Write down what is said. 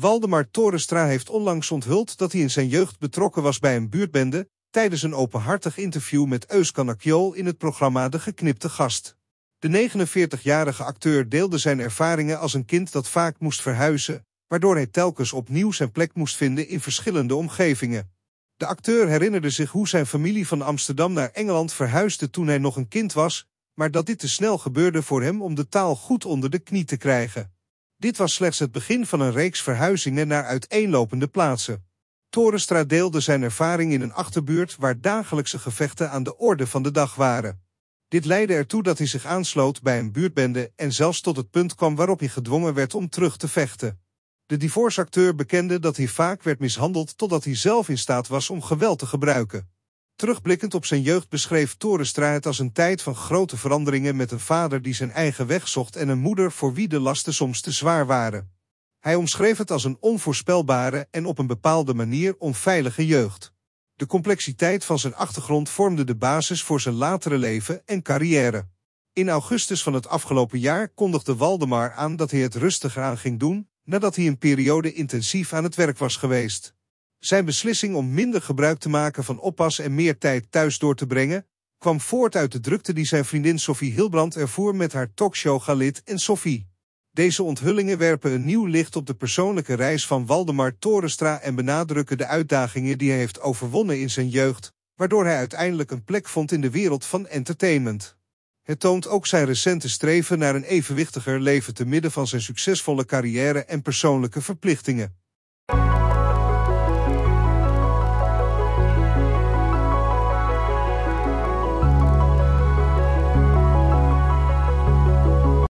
Waldemar Torenstra heeft onlangs onthuld dat hij in zijn jeugd betrokken was bij een buurtbende tijdens een openhartig interview met Euskan Akjol in het programma De Geknipte Gast. De 49-jarige acteur deelde zijn ervaringen als een kind dat vaak moest verhuizen, waardoor hij telkens opnieuw zijn plek moest vinden in verschillende omgevingen. De acteur herinnerde zich hoe zijn familie van Amsterdam naar Engeland verhuisde toen hij nog een kind was, maar dat dit te snel gebeurde voor hem om de taal goed onder de knie te krijgen. Dit was slechts het begin van een reeks verhuizingen naar uiteenlopende plaatsen. Torenstra deelde zijn ervaring in een achterbuurt waar dagelijkse gevechten aan de orde van de dag waren. Dit leidde ertoe dat hij zich aansloot bij een buurtbende en zelfs tot het punt kwam waarop hij gedwongen werd om terug te vechten. De divorceacteur bekende dat hij vaak werd mishandeld totdat hij zelf in staat was om geweld te gebruiken. Terugblikkend op zijn jeugd beschreef Torenstra het als een tijd van grote veranderingen met een vader die zijn eigen weg zocht en een moeder voor wie de lasten soms te zwaar waren. Hij omschreef het als een onvoorspelbare en op een bepaalde manier onveilige jeugd. De complexiteit van zijn achtergrond vormde de basis voor zijn latere leven en carrière. In augustus van het afgelopen jaar kondigde Waldemar aan dat hij het rustiger aan ging doen, nadat hij een periode intensief aan het werk was geweest. Zijn beslissing om minder gebruik te maken van oppas en meer tijd thuis door te brengen, kwam voort uit de drukte die zijn vriendin Sophie Hilbrand ervoer met haar talkshow Galit en Sophie. Deze onthullingen werpen een nieuw licht op de persoonlijke reis van Waldemar Torenstra en benadrukken de uitdagingen die hij heeft overwonnen in zijn jeugd, waardoor hij uiteindelijk een plek vond in de wereld van entertainment. Het toont ook zijn recente streven naar een evenwichtiger leven te midden van zijn succesvolle carrière en persoonlijke verplichtingen.